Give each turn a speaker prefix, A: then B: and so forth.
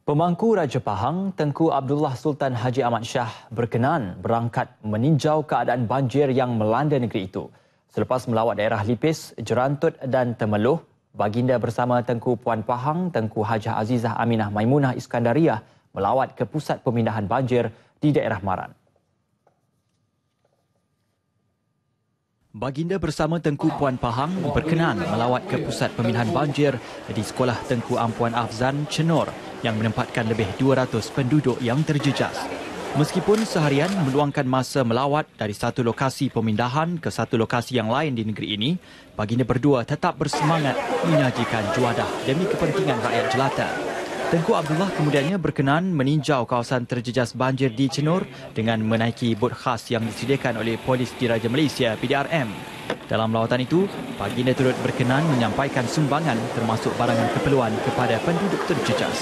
A: Pemangku Raja Pahang, Tengku Abdullah Sultan Haji Ahmad Shah berkenan berangkat meninjau keadaan banjir yang melanda negeri itu. Selepas melawat daerah Lipis, Jerantut dan Temeluh, baginda bersama Tengku Puan Pahang, Tengku Hajah Azizah Aminah Maimunah Iskandariah melawat ke pusat pemindahan banjir di daerah Maran. Baginda bersama Tengku Puan Pahang berkenan melawat ke pusat pemindahan banjir di Sekolah Tengku Ampuan Afzan, Cenor, yang menempatkan lebih 200 penduduk yang terjejas. Meskipun seharian meluangkan masa melawat dari satu lokasi pemindahan ke satu lokasi yang lain di negeri ini, baginda berdua tetap bersemangat menyajikan juadah demi kepentingan rakyat jelata. Tengku Abdullah kemudiannya berkenan meninjau kawasan terjejas banjir di Cenur dengan menaiki bot khas yang disediakan oleh Polis di Raja Malaysia PDRM. Dalam lawatan itu, baginda turut berkenan menyampaikan sumbangan termasuk barangan keperluan kepada penduduk terjejas.